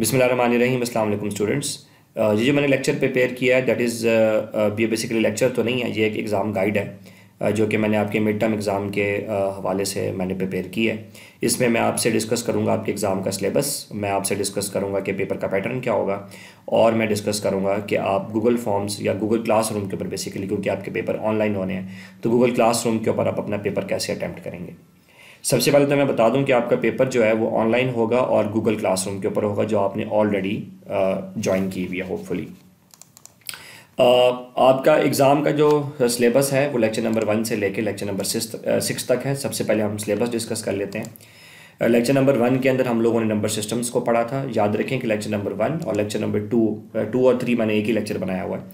बिसमीम अल्लाम स्टूडेंट्स ये जो मैंने लेक्चर प्रिपेयर किया है दैट इज़ ये बेसिकली लेक्चर तो नहीं है ये एक एग्ज़ाम गाइड है जो कि मैंने आपके मिड टर्म एग्ज़ाम के हवाले से मैंने प्रिपेयर की है इसमें मैं आपसे डिस्कस करूँगा आपके एग्ज़ाम का सिलेबस मैं आपसे डिस्कस करूँगा कि पेपर का पैटर्न क्या होगा और मैं डिस्कस करूँगा कि आप गूगल फॉर्म्स या गूगल क्लास के ऊपर बेसिकली क्योंकि आपके पेपर ऑनलाइन होने हैं तो गूगल क्लास के ऊपर आप अपना पेपर कैसे अटैम्प्ट करेंगे सबसे पहले तो मैं बता दूं कि आपका पेपर जो है वो ऑनलाइन होगा और गूगल क्लासरूम के ऊपर होगा जो आपने ऑलरेडी ज्वाइन की हुई है होपफुली आपका एग्ज़ाम का जो सिलेबस है वो लेक्चर नंबर वन से लेकर लेक्चर नंबर सिक्स तक है सबसे पहले हम सिलेबस डिस्कस कर लेते हैं लेक्चर नंबर वन के अंदर हम लोगों ने नंबर सिस्टम्स को पढ़ा था याद रखें कि लेक्चर नंबर वन और लेक्चर नंबर टू टू और थ्री मैंने एक ही लेक्चर बनाया हुआ है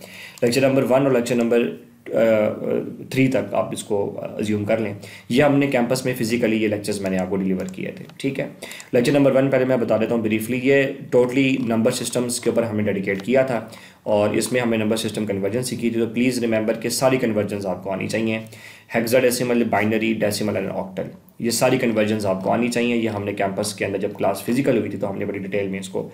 लेक्चर नंबर वन और लेक्चर नंबर थ्री तक आप इसको ज्यूम कर लें ये हमने कैंपस में फिजिकली ये लेक्चर्स मैंने आपको डिलीवर किए थे ठीक है लेक्चर नंबर वन पहले मैं बता देता हूँ ब्रीफली ये टोटली नंबर सिस्टम्स के ऊपर हमने डेडिकेट किया था और इसमें हमें नंबर सिस्टम कन्वर्जन सीखी थी तो प्लीज़ रिमेंबर कि सारी कन्वर्जन आपको आनी चाहिए hexadecimal binary decimal and octal ये सारी कन्वर्जन आपको आनी चाहिए ये हमने कैंपस के अंदर जब क्लास फिजिकल हुई थी तो हमने बड़ी डिटेल में इसको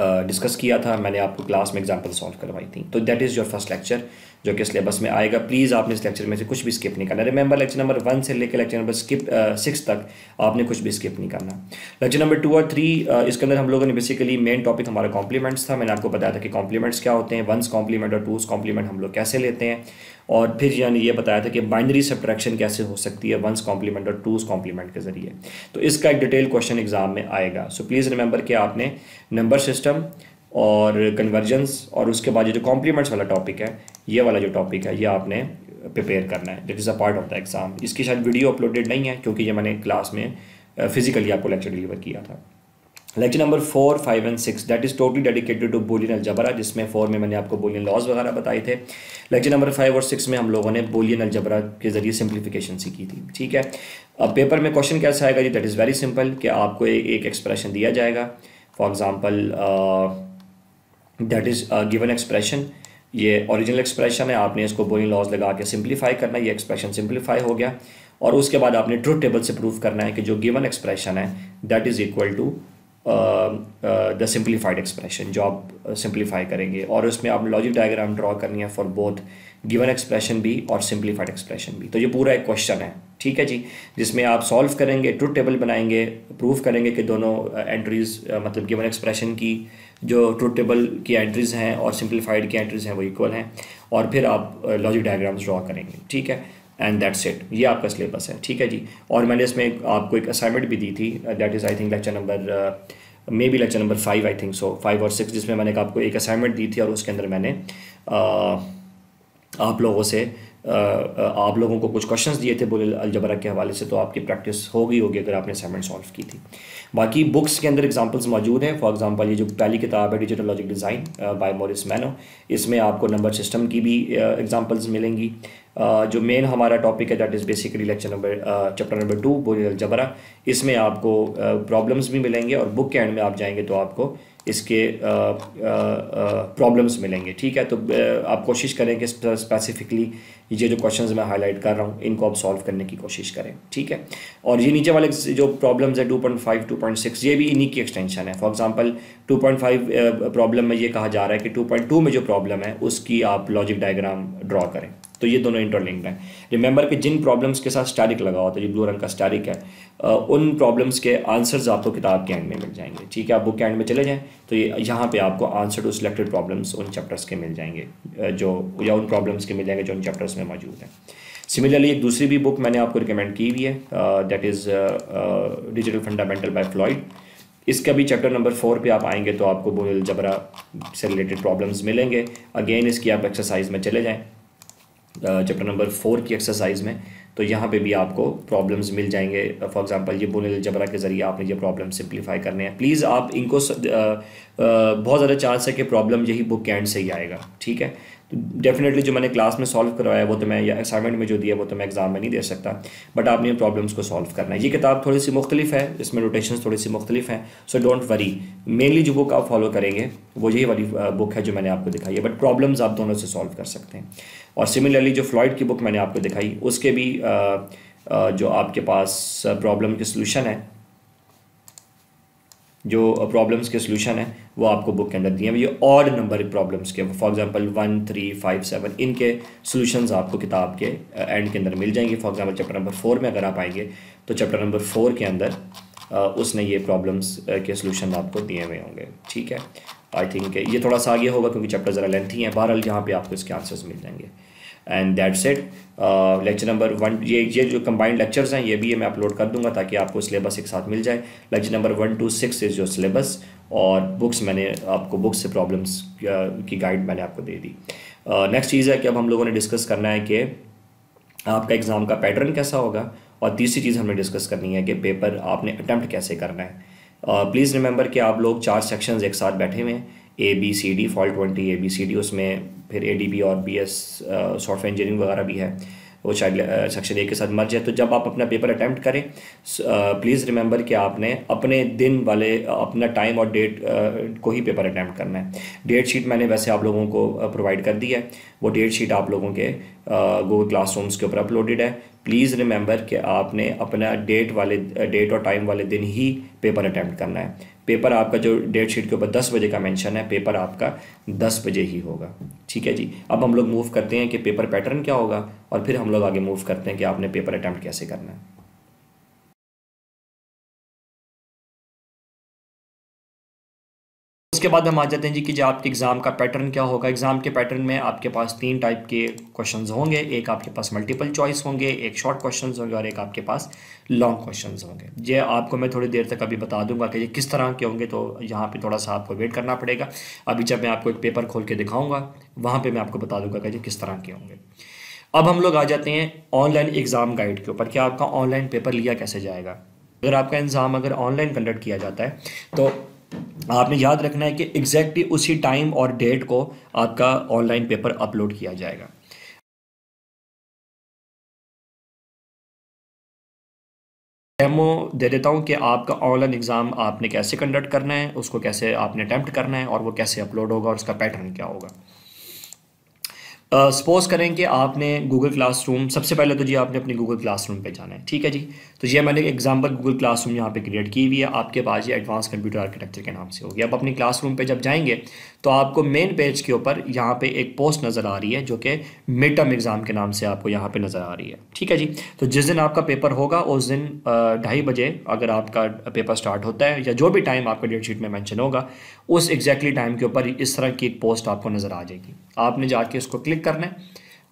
डिस्कस uh, किया था मैंने आपको क्लास में एग्जांपल सॉल्व करवाई थी तो that is your first lecture जो कि सिलेबस में आएगा प्लीज़ आपने इस लेक्चर में से कुछ भी स्किप नहीं करना रिमेंबर लेक्चर नंबर वन से लेकर लेक्चर नंबर स्किप सिक्स तक आपने कुछ भी स्किप नहीं करना लेक्चर नंबर टू और थ्री uh, इसके अंदर हम लोगों ने बेसिकली मेन टॉपिक हमारा कॉम्प्लीमेंट्स था मैंने आपको बताया था कि कॉम्प्लीमेंट्स क्या होते हैं वंस कॉम्प्लीमेंट और टूज कॉम्प्लीमेंट हम लोग कैसे लेते हैं और फिर यानी ये बताया था कि बाइनरी सब्ट्रैक्शन कैसे हो सकती है वंस कॉम्प्लीमेंट और टूज कॉम्प्लीमेंट के ज़रिए तो इसका एक डिटेल क्वेश्चन एग्जाम में आएगा सो प्लीज़ रिमेंबर कि आपने नंबर सिस्टम और कन्वर्जेंस और उसके बाद जो कॉम्प्लीमेंट्स वाला टॉपिक है ये वाला जो टॉपिक है ये आपने प्रिपेयर करना है that is a part of the exam इसकी शायद वीडियो अपलोडेड नहीं है क्योंकि ये मैंने क्लास में फिज़िकली आपको लेक्चर डिलीवर किया था lecture number four five and six that is totally dedicated to Boolean algebra जिसमें फोर में मैंने आपको बोलियन लॉज वगैरह बताए थे लेक्चर नंबर फाइव और सिक्स में हम लोगों ने बोलियन अलजबरा के ज़रिए सिंप्लीफिकेशन सीखी थी ठीक है अब पेपर में क्वेश्चन कैसा आएगा जी दैट इज़ वेरी सिंपल कि आपको एक एक्सप्रेशन दिया जाएगा for example that is given expression ये ओरिजिनल एक्सप्रेशन है आपने इसको बोलियन लॉज लगा के सिंप्लीफाई करना ये एक्सप्रेशन सिंप्लीफाई हो गया और उसके बाद आपने ट्रूथ टेबल से प्रूव करना है कि जो गिवन एक्सप्रेशन है that is equal to the simplified expression जो आप सिंप्लीफाई करेंगे और उसमें आप लॉजिक डायग्राम ड्रॉ करनी है फॉर बोथ गिवन एक्सप्रेशन भी और सिंप्लीफाइड एक्सप्रेशन भी तो ये पूरा एक क्वेश्चन है ठीक है जी जिसमें आप सॉल्व करेंगे ट्रूथ टेबल बनाएंगे प्रूव करेंगे कि दोनों एंट्रीज uh, uh, मतलब गिवन एक्सप्रेशन की जो ट्रूथ टेबल की एंट्रीज हैं और सिंप्लीफाइड की एंट्रीज हैं वो इक्वल हैं और फिर आप लॉजिक डायग्राम्स ड्रॉ करेंगे ठीक है एंड दैट्स इट ये आपका सिलेबस है ठीक है जी और मैंने इसमें आपको एक असाइनमेंट भी दी थी that is I think lecture number maybe lecture number five I think so five और सिक्स जिसमें मैंने आपको एक असाइनमेंट दी थी और उसके अंदर मैंने uh, आप लोगों से uh, uh आप लोगों को कुछ क्वेश्चंस दिए थे बोले अलजबरा के हवाले से तो आपकी प्रैक्टिस हो गई होगी अगर आपने असाइनमेंट सॉल्व की थी बाकी बुक्स के अंदर एग्जाम्पल्स मौजूद हैं फॉर एग्जाम्पल ये जो पहली किताब है digital logic design by Morris Mano इसमें आपको नंबर सिस्टम की भी uh, मिलेंगी जो मेन हमारा टॉपिक है that is basically lecture number chapter number two Boolean algebra इसमें आपको प्रॉब्लम्स भी मिलेंगे और बुक के एंड में आप जाएंगे तो आपको इसके प्रॉब्लम्स मिलेंगे ठीक है तो आप कोशिश करें कि स्पेसिफिकली ये जो क्वेश्चंस मैं हाईलाइट कर रहा हूँ इनको आप सॉल्व करने की कोशिश करें ठीक है और ये नीचे वाले जो प्रॉब्लम्स है 2.5 2.6 ये भी इन्हीं की एक्सटेंशन है फॉर एग्जांपल 2.5 प्रॉब्लम में ये कहा जा रहा है कि टू में जो प्रॉब्लम है उसकी आप लॉजिक डायग्राम ड्रॉ करें तो ये दोनों इंटरलिंक्ड हैं रिमेंबर कि जिन प्रॉब्लम्स के साथ स्टारिक लगा होता है ये ब्लू रंग का स्टारिक है उन प्रॉब्लम्स के आंसर्स आपको किताब के एंड में मिल जाएंगे ठीक है आप बुक के एंड में चले जाएँ तो ये यहाँ पे आपको आंसर टू सिलेक्टेड प्रॉब्लम्स उन चैप्टर्स के मिल जाएंगे जो या उन प्रॉब्लम्स के मिल जाएंगे जो उन चैप्टर्स में मौजूद हैं सिमिलरली एक दूसरी भी बुक मैंने आपको रिकमेंड की हुई है that is digital fundamental by Floyd इसका भी चैप्टर नंबर फोर पे आप आएंगे तो आपको बोल जबरा से रिलेटेड प्रॉब्लम्स मिलेंगे अगेन इसकी आप एक्सरसाइज में चले जाएँ चैप्टर नंबर फोर की एक्सरसाइज में तो यहाँ पे भी आपको प्रॉब्लम्स मिल जाएंगे फॉर एग्जांपल ये बुनिल जबरा के ज़रिए आपने ये प्रॉब्लम सिंप्लीफाई करने हैं प्लीज़ आप इनको स, आ, आ, बहुत ज़्यादा चांस है कि प्रॉब्लम यही बुक कैंड से ही आएगा ठीक है डेफिनेटली जो मैंने क्लास में सॉल्व करवाया वो तो मैं या असाइनमेंट में जो दिया वो तो मैं एग्जाम में नहीं दे सकता बट आपने प्रॉब्लम्स को सॉल्व करना है ये किताब थोड़ी सी मुख्तलिफ है इसमें रोटेशन थोड़ी सी मुख्तलिफ हैं सो डोंट वरी मेनली जो बुक आप फॉलो करेंगे वो यही वाली बुक है जो मैंने आपको दिखाई है बट प्रॉब्लम्स आप दोनों से सॉल्व कर सकते हैं और सिमिलरली जो फ्लॉइड की बुक मैंने आपको दिखाई उसके भी जो आपके पास प्रॉब्लम के सोल्यूशन है जो प्रॉब्लम्स के सोल्यूशन है वो आपको बुक के अंदर दिए हैं ये ऑड नंबर प्रॉब्लम्स के for example one three five seven इनके सॉल्यूशंस आपको किताब के एंड uh, के अंदर मिल जाएंगे for example chapter number four में अगर आप आएंगे तो चैप्टर नंबर फोर के अंदर uh, उसने ये प्रॉब्लम्स uh, के सोल्यूशन आपको दिए हुए होंगे ठीक है आई थिंक ये थोड़ा सा आगे होगा क्योंकि चैप्टर ज़रा लेंथी है बहरहाल यहाँ पर आपको इसके आंसर्स मिल जाएंगे and that set lecture number one ये ये जो कंबाइंड लेक्चर्स हैं ये भी ये मैं अपलोड कर दूंगा ताकि आपको सिलेबस एक साथ मिल जाए lecture number one two six is your syllabus और बुक्स मैंने आपको बुक्स से प्रॉब्लम्स की गाइड मैंने आपको दे दी नेक्स्ट uh, चीज़ है कि अब हम लोगों ने डिस्कस करना है कि आपका एग्ज़ाम का पैटर्न कैसा होगा और तीसरी चीज़ हमने डिस्कस करनी है कि पेपर आपने अटैम्प्ट कैसे करना है प्लीज़ uh, रिमेंबर कि आप लोग चार सेक्शंस एक साथ बैठे हुए हैं A B C D fall twenty A B C D उसमें फिर ए और बी एस सॉफ्टवेयर इंजीनियरिंग वगैरह भी है वो शायद सेक्शन ए के साथ मर्ज है तो जब आप अपना पेपर अटैम्प्ट करें प्लीज़ रिमेंबर कि आपने अपने दिन वाले अपना टाइम और डेट को ही पेपर अटैम्प्ट करना है डेट शीट मैंने वैसे आप लोगों को प्रोवाइड कर दी है वो डेट शीट आप लोगों के गूगल क्लासरूम्स के ऊपर अपलोडेड है प्लीज़ रिमेंबर कि आपने अपना डेट वाले डेट और टाइम वाले दिन ही पेपर अटैम्प्ट करना है पेपर आपका जो डेट शीट के ऊपर दस बजे का मेंशन है पेपर आपका दस बजे ही होगा ठीक है जी अब हम लोग मूव करते हैं कि पेपर पैटर्न क्या होगा और फिर हम लोग आगे मूव करते हैं कि आपने पेपर अटैम्प्ट कैसे करना है उसके बाद हम आ जाते हैं जी कि जो आपके एग्ज़ाम का पैटर्न क्या होगा एग्ज़ाम के पैटर्न में आपके पास तीन टाइप के क्वेश्चन होंगे एक आपके पास मल्टीपल चॉइस होंगे एक शॉर्ट क्वेश्चन होंगे और एक आपके पास लॉन्ग क्वेश्चन होंगे ये आपको मैं थोड़ी देर तक अभी बता दूंगा कि ये किस तरह के होंगे तो यहाँ पर थोड़ा सा आपको वेट करना पड़ेगा अभी जब मैं आपको एक पेपर खोल के दिखाऊँगा वहाँ पर मैं आपको बता दूंगा कि किस तरह के होंगे अब हम लोग आ जाते हैं ऑनलाइन एग्ज़ाम गाइड के ऊपर कि आपका ऑनलाइन पेपर लिया कैसे जाएगा अगर आपका एग्ज़ाम अगर ऑनलाइन कंडक्ट किया जाता है तो आपने याद रखना है कि एग्जैक्टली उसी टाइम और डेट को आपका ऑनलाइन पेपर अपलोड किया जाएगा डेमो दे देता हूँ कि आपका ऑनलाइन एग्ज़ाम आपने कैसे कंडक्ट करना है उसको कैसे आपने अटैम्प्ट करना है और वो कैसे अपलोड होगा और उसका पैटर्न क्या होगा सपोज uh, करें कि आपने गूगल क्लासरूम सबसे पहले तो जी आपने अपने गूगल क्लासरूम पे जाना है ठीक है जी तो ये मैंने एग्जांपल गूगल क्लासरूम यहाँ पे क्रिएट की हुई है आपके पास ये एडवांस कंप्यूटर आर्किटेक्चर के नाम से होगी अब अपने क्लासरूम पे जब जाएंगे तो आपको मेन पेज के ऊपर यहाँ पे एक पोस्ट नज़र आ रही है जो कि मिड टर्म एग्ज़ाम के नाम से आपको यहाँ पे नज़र आ रही है ठीक है जी तो जिस दिन आपका पेपर होगा उस दिन ढाई बजे अगर आपका पेपर स्टार्ट होता है या जो भी टाइम आपका डेट शीट में मैंशन होगा उस एग्जैक्टली टाइम के ऊपर इस तरह की एक पोस्ट आपको नज़र आ जाएगी आपने जाके उसको क्लिक करना है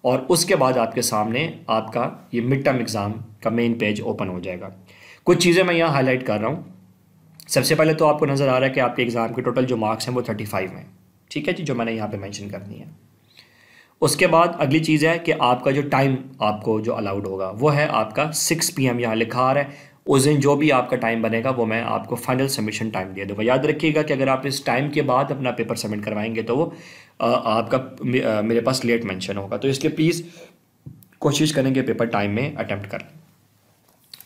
और उसके बाद आपके सामने आपका ये मिड टर्म एग्ज़ाम का मेन पेज ओपन हो जाएगा कुछ चीज़ें मैं यहाँ हाईलाइट कर रहा हूँ सबसे पहले तो आपको नज़र आ रहा है कि आपके एग्ज़ाम के टोटल जो मार्क्स हैं वो थर्टी फाइव हैं ठीक है जी जो मैंने यहाँ पे मेंशन करनी है उसके बाद अगली चीज़ है कि आपका जो टाइम आपको जो अलाउड होगा वो है आपका सिक्स पी एम यहाँ लिखा आ रहा है उस दिन जो भी आपका टाइम बनेगा वो मैं आपको फाइनल सबमिशन टाइम दे दूँगा याद रखिएगा कि अगर आप इस टाइम के बाद अपना पेपर सबमिट करवाएंगे तो वो आपका मेरे पास लेट मैंशन होगा तो इसलिए प्लीज़ कोशिश करेंगे पेपर टाइम में अटैम्प्ट कर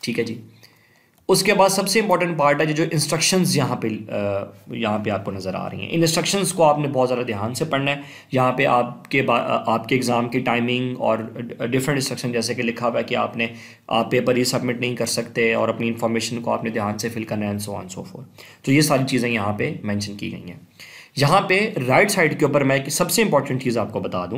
ठीक है जी उसके बाद सबसे इंपॉर्टेंट पार्ट है जो इंस्ट्रक्शंस यहाँ पे यहाँ पे आपको नज़र आ रही हैं इन इंस्ट्रक्शंस को आपने बहुत ज़्यादा ध्यान से पढ़ना है यहाँ पे आपके आपके एग्ज़ाम की टाइमिंग और डिफरेंट इंस्ट्रक्शन जैसे कि लिखा हुआ है कि आपने आप पेपर ही सबमिट नहीं कर सकते और अपनी इन्फॉर्मेशन को आपने ध्यान से फिल करना है and so on so forth तो ये सारी चीज़ें यहाँ पर मैंशन की गई हैं यहाँ पे राइट साइड के ऊपर मैं सबसे इंपॉर्टेंट चीज़ आपको बता दूं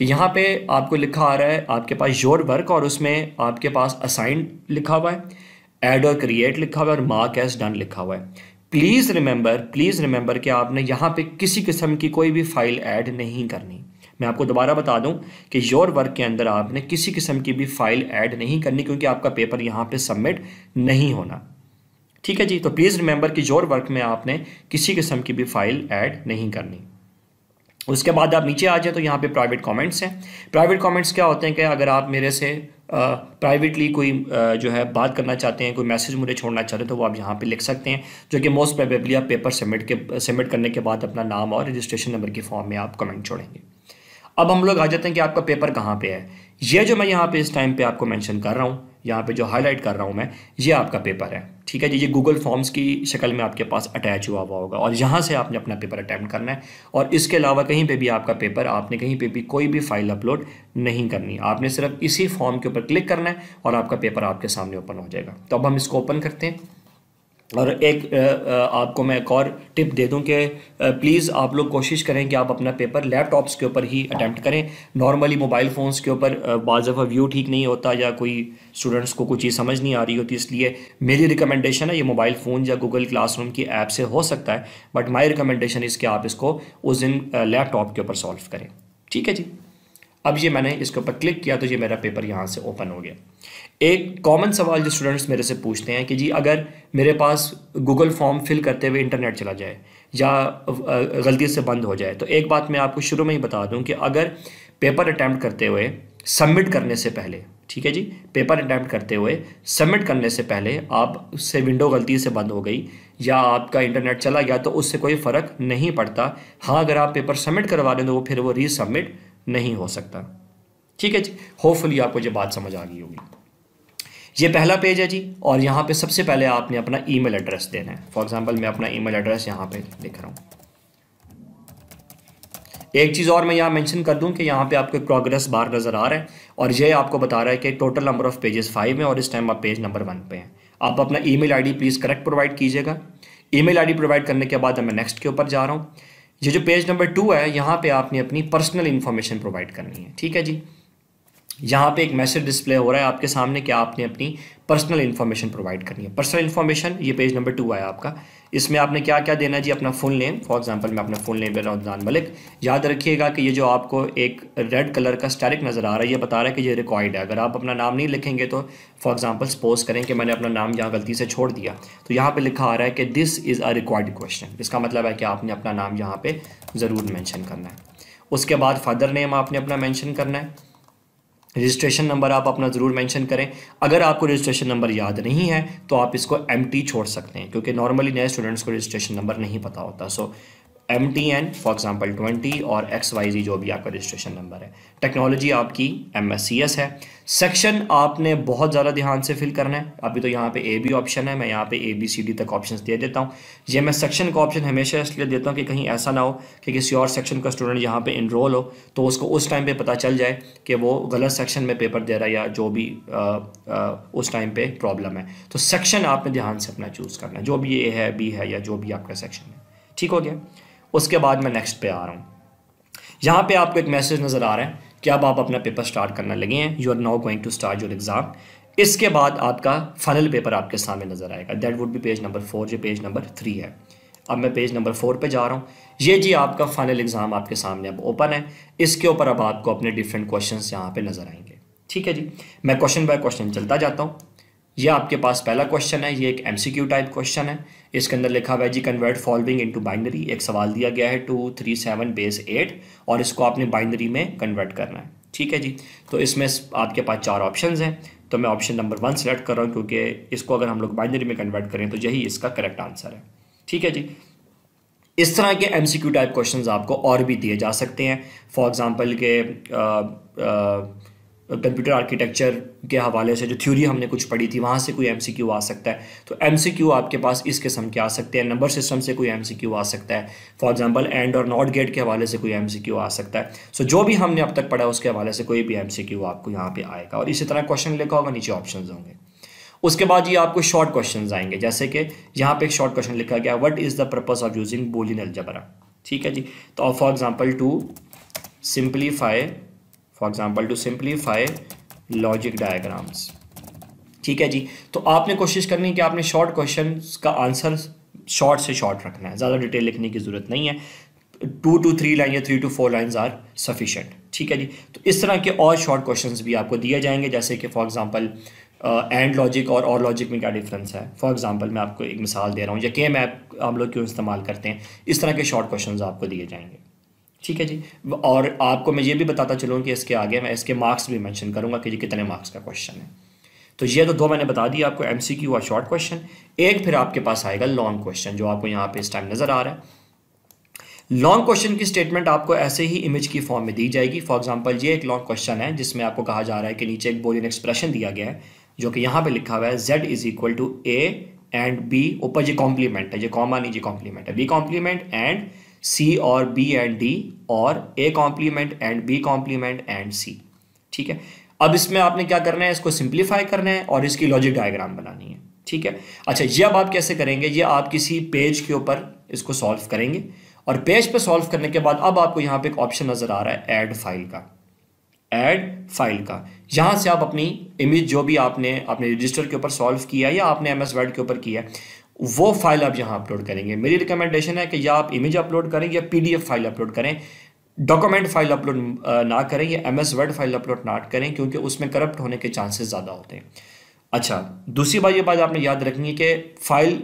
कि यहाँ पे आपको लिखा आ रहा है आपके पास योर वर्क और उसमें आपके पास असाइन लिखा हुआ है एड और क्रिएट लिखा हुआ है और मार्क एज डन लिखा हुआ है प्लीज़ रिमेंबर प्लीज़ रिमेंबर कि आपने यहाँ पे किसी किस्म की कोई भी फाइल ऐड नहीं करनी मैं आपको दोबारा बता दूं कि योर वर्क के अंदर आपने किसी किस्म की भी फाइल ऐड नहीं करनी क्योंकि आपका पेपर यहाँ पे सबमिट नहीं होना ठीक है जी तो प्लीज़ रिमेंबर कि योर वर्क में आपने किसी किस्म की भी फाइल ऐड नहीं करनी उसके बाद आप नीचे आ जाए तो यहाँ पे प्राइवेट कमेंट्स हैं प्राइवेट कमेंट्स क्या होते हैं कि अगर आप मेरे से प्राइवेटली कोई जो है बात करना चाहते हैं कोई मैसेज मुझे छोड़ना चाहते हैं तो वो आप यहाँ पे लिख सकते हैं जो कि मोस्ट प्रोबेबली आप पेपर सबमिट के सबमिट करने के बाद अपना नाम और रजिस्ट्रेशन नंबर के फॉर्म में आप कमेंट छोड़ेंगे अब हम लोग आ जाते हैं कि आपका पेपर कहाँ पे है ये जो मैं यहाँ पे इस टाइम पे आपको मैंशन कर रहा हूँ यहाँ पे जो हाईलाइट कर रहा हूँ मैं ये आपका पेपर है ठीक है जी ये गूगल फॉर्म्स की शक्ल में आपके पास अटैच हुआ हुआ होगा और यहाँ से आपने अपना पेपर अटैम्प्ट करना है और इसके अलावा कहीं पे भी आपका पेपर आपने कहीं पे भी कोई भी फाइल अपलोड नहीं करनी आपने सिर्फ इसी फॉर्म के ऊपर क्लिक करना है और आपका पेपर आपके सामने ओपन हो जाएगा तो अब हम इसको ओपन करते हैं और एक आपको मैं एक और टिप दे दूं कि प्लीज़ आप लोग कोशिश करें कि आप अपना पेपर लैपटॉप्स के ऊपर ही अटैम्प्ट करें नॉर्मली मोबाइल फ़ोन्स के ऊपर बाज़फ़ा व्यू ठीक नहीं होता या कोई स्टूडेंट्स को कुछ चीज़ समझ नहीं आ रही होती इसलिए मेरी रिकमेंडेशन है ये मोबाइल फ़ोन या गूगल क्लासरूम की ऐप से हो सकता है बट माई रिकमेंडेशन इसके आप इसको उस दिन लैपटॉप के ऊपर सॉल्व करें ठीक है जी अब ये मैंने इसके ऊपर क्लिक किया तो ये मेरा पेपर यहाँ से ओपन हो गया एक कॉमन सवाल जो स्टूडेंट्स मेरे से पूछते हैं कि जी अगर मेरे पास गूगल फॉर्म फिल करते हुए इंटरनेट चला जाए या गलती से बंद हो जाए तो एक बात मैं आपको शुरू में ही बता दूं कि अगर पेपर अटैम्प्ट करते हुए सबमिट करने से पहले ठीक है जी पेपर अटैम्प्ट करते हुए सबमिट करने से पहले आप उससे विंडो गलती से बंद हो गई या आपका इंटरनेट चला गया तो उससे कोई फ़र्क नहीं पड़ता हाँ अगर आप पेपर सबमिट करवा दें तो वो फिर वो रीसबमिट नहीं हो सकता ठीक है जी होपफुली आपको जो बात समझ आ गई होगी ये पहला पेज है जी और यहाँ पे सबसे पहले आपने अपना ईमेल एड्रेस देना है फॉर एग्जांपल मैं अपना ईमेल एड्रेस यहाँ पे लिख रहा हूँ एक चीज़ और मैं यहाँ मेंशन कर दूँ कि यहाँ पे आपको प्रोग्रेस बार नज़र आ रहा है और ये आपको बता रहा है कि total number of pages five है और इस टाइम आप पेज नंबर वन पे हैं आप अपना email please correct provide कीजिएगा ई मेल प्रोवाइड करने के बाद मैं नेक्स्ट के ऊपर जा रहा हूँ ये जो पेज नंबर टू है यहाँ पर आपने अपनी पर्सनल इन्फॉर्मेशन प्रोवाइड करनी है ठीक है जी यहाँ पे एक मैसेज डिस्प्ले हो रहा है आपके सामने कि आपने अपनी पर्सनल इन्फॉर्मेशन प्रोवाइड करनी है पर्सनल इन्फॉर्मेशन ये पेज नंबर टू आया आपका इसमें आपने क्या क्या देना है जी अपना फुल नेम फॉर एग्जांपल मैं अपना फुल नेम ले रहा हूँ जान मलिक याद रखिएगा कि ये जो आपको एक रेड कलर का स्टैरिक नज़र आ रहा है ये बता रहा है कि ये रिकॉर्ड है अगर आप अपना नाम नहीं लिखेंगे तो फॉर एग्जाम्पल सपोज करें कि मैंने अपना नाम यहाँ गलती से छोड़ दिया तो यहाँ पर लिखा आ रहा है कि this is a record question इसका मतलब है कि आपने अपना नाम यहाँ पर ज़रूर मैंशन करना है उसके बाद फादर नेम आपने अपना मैंशन करना है रजिस्ट्रेशन नंबर आप अपना ज़रूर मेंशन करें अगर आपको रजिस्ट्रेशन नंबर याद नहीं है तो आप इसको एम छोड़ सकते हैं क्योंकि नॉर्मली नए स्टूडेंट्स को रजिस्ट्रेशन नंबर नहीं पता होता so so, M T N for example twenty और एक्स वाई जी जो भी आपका रजिस्ट्रेशन नंबर है टेक्नोलॉजी आपकी एम एस सी एस है सेक्शन आपने बहुत ज़्यादा ध्यान से फिल करना है अभी तो यहाँ पे ए बी ऑप्शन है मैं यहाँ पे ए बी सी डी तक ऑप्शन दे देता हूँ ये मैं सेक्शन का ऑप्शन हमेशा इसलिए देता हूँ कि कहीं ऐसा ना हो कि किसी और सेक्शन का स्टूडेंट यहाँ पे इनरोल हो तो उसको उस टाइम पे पता चल जाए कि वो गलत सेक्शन में पेपर दे रहा है या जो भी आ, आ, उस टाइम पर प्रॉब्लम है तो सेक्शन आपने ध्यान से अपना चूज़ करना है जो भी ए है बी है या जो भी आपका सेक्शन है ठीक हो गया उसके बाद मैं नेक्स्ट पे आ रहा हूँ यहाँ पे आपको एक मैसेज नज़र आ रहा है कि अब आप अपना पेपर स्टार्ट करने लगे हैं you are now going to start your exam इसके बाद आपका फाइनल पेपर आपके सामने नज़र आएगा that would be page number four जो पेज नंबर थ्री है अब मैं पेज नंबर फोर पे जा रहा हूँ ये जी आपका फाइनल एग्ज़ाम आपके सामने अब ओपन है इसके ऊपर अब आपको अपने डिफरेंट क्वेश्चन यहाँ पे नज़र आएंगे ठीक है जी मैं क्वेश्चन बाय क्वेश्चन चलता जाता हूँ ये आपके पास पहला क्वेश्चन है ये एक एमसीक्यू टाइप क्वेश्चन है इसके अंदर लिखा हुआ है जी कन्वर्ट फॉलोइंग इनटू बाइनरी एक सवाल दिया गया है two three seven base eight और इसको आपने बाइनरी में कन्वर्ट करना है ठीक है जी तो इसमें आपके पास चार ऑप्शन हैं तो मैं ऑप्शन नंबर वन सेलेक्ट कर रहा हूँ क्योंकि इसको अगर हम लोग बाइंडरी में कन्वर्ट करें तो यही इसका करेक्ट आंसर है ठीक है जी इस तरह के एम टाइप क्वेश्चन आपको और भी दिए जा सकते हैं फॉर एग्ज़ाम्पल के आ, आ, कंप्यूटर आर्किटेक्चर के हवाले से जो थ्योरी हमने कुछ पढ़ी थी वहाँ से कोई एमसीक्यू आ सकता है तो एमसीक्यू आपके पास इस किस्म के आ सकते हैं नंबर सिस्टम से कोई एमसीक्यू आ सकता है फॉर एग्जांपल एंड और नॉट गेट के हवाले से कोई एमसीक्यू आ सकता है सो so, जो भी हमने अब तक पढ़ा उसके हवाले से कोई भी एम आपको यहाँ पर आएगा और इसी तरह क्वेश्चन लिखा होगा नीचे ऑप्शन होंगे उसके बाद ये आपको शॉर्ट क्वेश्चन आएंगे जैसे कि यहाँ पर एक शॉर्ट क्वेश्चन लिखा गया what is the purpose of using Boolean algebra ठीक है जी तो for example to simplify for example to simplify logic diagrams ठीक है जी तो आपने कोशिश करनी कि आपने शॉर्ट क्वेश्चन का आंसर शॉर्ट से शॉर्ट रखना है ज़्यादा डिटेल लिखने की ज़रूरत नहीं है टू टू थ्री लाइन या three two four line are sufficient ठीक है जी तो इस तरह के और शॉर्ट क्वेश्चन भी आपको दिए जाएंगे जैसे कि फॉर एग्जाम्पल एंड लॉजिक और और लॉजिक में क्या डिफरेंस है फॉर एग्जाम्पल मैं आपको एक मिसाल दे रहा हूँ या के मैप हम लोग क्यों इस्तेमाल करते हैं इस तरह के शॉर्ट क्वेश्चन आपको दिए जाएंगे ठीक है जी और आपको मैं ये भी बताता चलूँ कि इसके आगे मैं इसके मार्क्स भी मैंशन करूँगा कि ये कितने मार्क्स का क्वेश्चन है तो ये तो दो मैंने बता दिया आपको एम सी क्यू और शॉर्ट क्वेश्चन एक फिर आपके पास आएगा लॉन्ग क्वेश्चन जो आपको यहाँ पे इस टाइम नज़र आ रहा है लॉन्ग क्वेश्चन की स्टेटमेंट आपको ऐसे ही इमेज की फॉर्म में दी जाएगी फॉर एग्जांपल ये एक लॉन्ग क्वेश्चन है जिसमें आपको कहा जा रहा है कि नीचे एक बोलियन एक्सप्रेशन दिया गया है जो कि यहाँ पे लिखा हुआ है Z is equal to A and B ऊपर ये कॉम्प्लीमेंट है ये कॉमा नहीं नीचे कॉम्प्लीमेंट है बी कॉम्प्लीमेंट एंड सी और बी एंड डी और A complement and B complement and C ठीक है अब इसमें आपने क्या करना है इसको सिंप्लीफाई करना है और इसकी लॉजिक डायग्राम बनानी है ठीक है अच्छा ये अब आप कैसे करेंगे ये आप किसी पेज के ऊपर इसको सॉल्व करेंगे और पेज पे सॉल्व करने के बाद अब आपको यहाँ पे एक ऑप्शन नज़र आ रहा है ऐड फाइल का ऐड फाइल का यहाँ से आप अपनी इमेज जो भी आपने अपने रजिस्टर के ऊपर सॉल्व किया या आपने एम एस वर्ड के ऊपर किया वो फाइल आप यहां अपलोड करेंगे मेरी रिकमेंडेशन है कि या आप इमेज अपलोड करें या पीडीएफ फाइल अपलोड करें डॉक्यूमेंट फाइल अपलोड ना करें या एमएस वर्ड फाइल अपलोड ना करें क्योंकि उसमें करप्ट होने के चांसेस ज़्यादा होते हैं अच्छा दूसरी बात ये बात आपने याद रखनी है कि file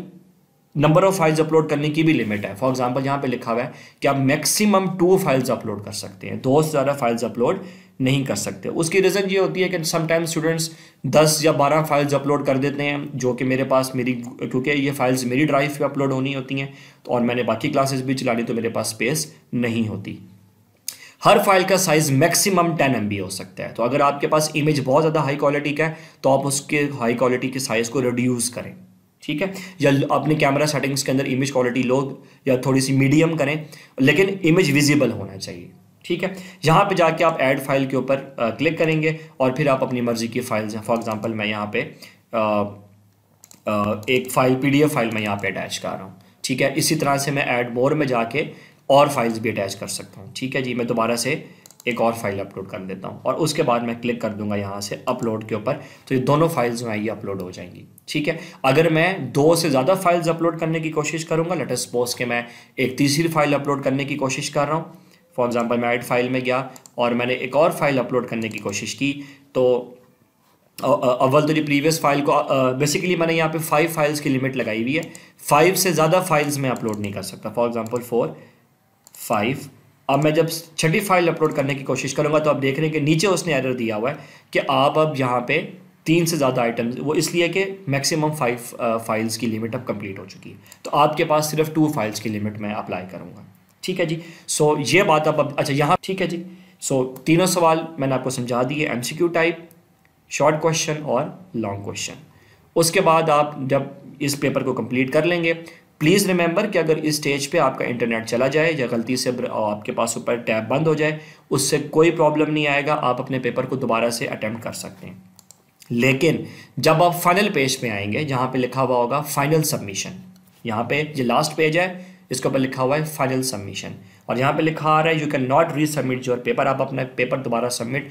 number of files upload करने की भी लिमिट है फॉर एग्जाम्पल यहाँ पे लिखा हुआ है कि आप मैक्सिमम टू फाइल्स अपलोड कर सकते हैं दो से ज़्यादा फाइल्स अपलोड नहीं कर सकते उसकी रीज़न ये होती है कि समटाइम्स स्टूडेंट्स 10 या 12 फाइल्स अपलोड कर देते हैं जो कि मेरे पास मेरी क्योंकि ये फाइल्स मेरी ड्राइव पे अपलोड होनी होती हैं तो और मैंने बाकी क्लासेस भी चला ली तो मेरे पास स्पेस नहीं होती हर फाइल का साइज मैक्सिमम 10 एम हो सकता है तो अगर आपके पास इमेज बहुत ज़्यादा हाई क्वालिटी का है तो आप उसके हाई क्वालिटी के साइज़ को रिड्यूस करें ठीक है या अपने कैमरा सेटिंग्स के अंदर इमेज क्वालिटी लो या थोड़ी सी मीडियम करें लेकिन इमेज विजिबल होना चाहिए ठीक है यहाँ पे जाके आप ऐड फाइल के ऊपर क्लिक करेंगे और फिर आप अपनी मर्जी की फाइल्स हैं फॉर एग्जांपल मैं यहाँ पे आ, आ, एक फाइल पीडीएफ फाइल मैं यहाँ पे अटैच कर रहा हूँ ठीक है इसी तरह से मैं ऐड मोर में जाके और फाइल्स भी अटैच कर सकता हूँ ठीक है जी मैं दोबारा से एक और फाइल अपलोड कर देता हूँ और उसके बाद मैं क्लिक कर दूंगा यहाँ से अपलोड के ऊपर तो ये दोनों फाइल्स जो हैं ये अपलोड हो जाएंगी ठीक है अगर मैं दो से ज़्यादा फाइल्स अपलोड करने की कोशिश करूँगा लेटेस्ट पोस्ट के मैं एक तीसरी फाइल अपलोड करने की कोशिश कर रहा हूँ फॉर एग्ज़ाम्पल मैं एड फाइल में गया और मैंने एक और फाइल अपलोड करने की कोशिश की तो अव्वल तो जी प्रीवियस फाइल को बेसिकली मैंने यहाँ पे फाइव फाइल्स की लिमिट लगाई हुई है फाइव से ज़्यादा फाइल्स मैं अपलोड नहीं कर सकता फॉर एग्जांपल फोर फाइव अब मैं जब छठी फाइल अपलोड करने की कोशिश करूँगा तो आप देख रहे हैं कि नीचे उसने एरर दिया हुआ है कि आप अब यहाँ पे तीन से ज़्यादा आइटम वो इसलिए कि मैक्सिमम फाइव फाइल्स की लिमिट अब कम्प्लीट हो चुकी है तो आपके पास सिर्फ टू फाइल्स की लिमिट मैं अप्लाई करूँगा ठीक है जी सो ये बात अब अच्छा यहाँ ठीक है जी सो तीनों सवाल मैंने आपको समझा दिए क्यू टाइप शॉर्ट क्वेश्चन और लॉन्ग क्वेश्चन उसके बाद आप जब इस पेपर को कंप्लीट कर लेंगे प्लीज़ रिमेंबर कि अगर इस स्टेज पे आपका इंटरनेट चला जाए या गलती से आपके पास ऊपर टैब बंद हो जाए उससे कोई प्रॉब्लम नहीं आएगा आप अपने पेपर को दोबारा से अटैम्प्ट कर सकते हैं लेकिन जब आप फाइनल पेज पे आएंगे जहाँ पे लिखा हुआ होगा फाइनल सबमिशन यहाँ पे ये लास्ट पेज है इसके ऊपर लिखा हुआ है फाइनल सबमिशन और यहाँ पे लिखा आ रहा है you can not resubmit your paper आप अपना पेपर दोबारा सबमिट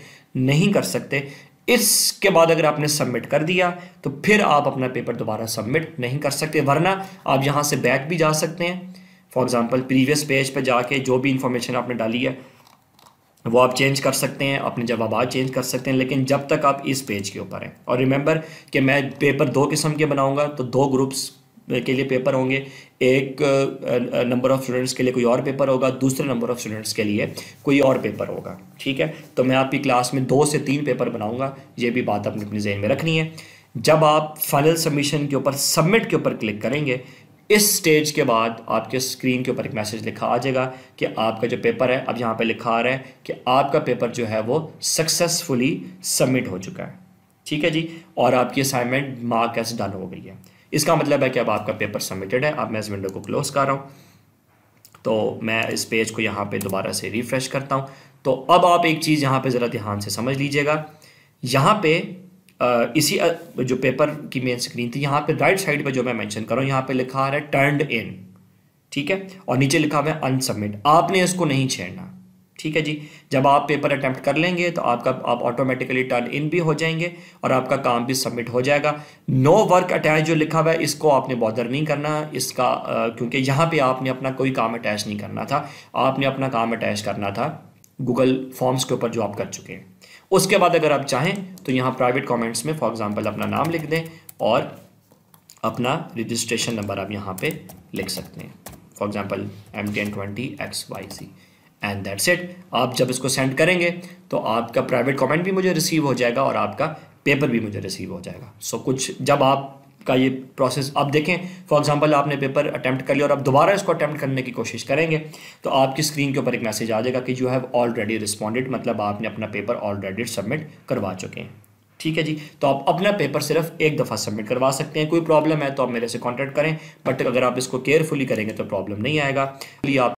नहीं कर सकते इसके बाद अगर आपने सबमिट कर दिया तो फिर आप अपना पेपर दोबारा सबमिट नहीं कर सकते वरना आप यहाँ से बैक भी जा सकते हैं फॉर एग्ज़ाम्पल प्रीवियस पेज पर जाके जो भी इंफॉर्मेशन आपने डाली है वो आप चेंज कर सकते हैं अपने जवाब चेंज कर सकते हैं लेकिन जब तक आप इस पेज के ऊपर हैं और रिमेंबर कि मैं पेपर दो किस्म के बनाऊंगा तो दो ग्रुप्स के लिए पेपर होंगे एक नंबर ऑफ स्टूडेंट्स के लिए कोई और पेपर होगा दूसरे नंबर ऑफ स्टूडेंट्स के लिए कोई और पेपर होगा ठीक है तो मैं आपकी क्लास में दो से तीन पेपर बनाऊंगा ये भी बात आपने अपने जहन में रखनी है जब आप फाइनल सबमिशन के ऊपर सबमिट के ऊपर क्लिक करेंगे इस स्टेज के बाद आपके स्क्रीन के ऊपर एक मैसेज लिखा आ जाएगा कि आपका जो पेपर है अब यहाँ पर लिखा आ रहा है कि आपका पेपर जो है वो सक्सेसफुली सबमिट हो चुका है ठीक है जी और आपकी असाइनमेंट मार्क एस डन हो गई है इसका मतलब है कि अब आपका पेपर सबमिटेड है अब मैं इस विंडो को क्लोज कर रहा हूँ तो मैं इस पेज को यहाँ पे दोबारा से रिफ़्रेश करता हूँ तो अब आप एक चीज़ यहाँ पे ज़रा ध्यान से समझ लीजिएगा यहाँ पे इसी जो पेपर की मेन स्क्रीन थी यहाँ पे राइट साइड पे जो मैं मेंशन कर रहा हूँ यहाँ पे लिखा आ रहा है टर्नड इन ठीक है और नीचे लिखा हुआ है अनसबमिट आपने इसको नहीं छेड़ना ठीक है जी जब आप पेपर अटैम्प्ट कर लेंगे तो आपका आप ऑटोमेटिकली टर्न इन भी हो जाएंगे और आपका काम भी सबमिट हो जाएगा नो वर्क अटैच जो लिखा हुआ है इसको आपने बॉदर नहीं करना इसका क्योंकि यहाँ पे आपने अपना कोई काम अटैच नहीं करना था आपने अपना काम अटैच करना था गूगल फॉर्म्स के ऊपर जो आप कर चुके हैं उसके बाद अगर आप चाहें तो यहाँ प्राइवेट कॉमेंट्स में फॉर एग्जाम्पल अपना नाम लिख दें और अपना रजिस्ट्रेशन नंबर आप यहाँ पर लिख सकते हैं for example M T N twenty X Y C and that's it आप जब इसको सेंड करेंगे तो आपका प्राइवेट कमेंट भी मुझे रिसीव हो जाएगा और आपका पेपर भी मुझे रिसीव हो जाएगा सो so, कुछ जब आप का ये प्रोसेस आप देखें फॉर एग्जांपल आपने पेपर अटैम्प्ट कर लिया और आप दोबारा इसको अटैम्प्ट करने की कोशिश करेंगे तो आपकी स्क्रीन के ऊपर एक मैसेज आ जाएगा कि यू हैव ऑलरेडी रिस्पॉन्डेड मतलब आपने अपना पेपर ऑलरेडी सबमिट करवा चुके हैं ठीक है जी तो आप अपना पेपर सिर्फ एक दफ़ा सबमिट करवा सकते हैं कोई प्रॉब्लम है तो आप मेरे से कॉन्टैक्ट करें बट अगर आप इसको केयरफुली करेंगे तो प्रॉब्लम नहीं आएगा आप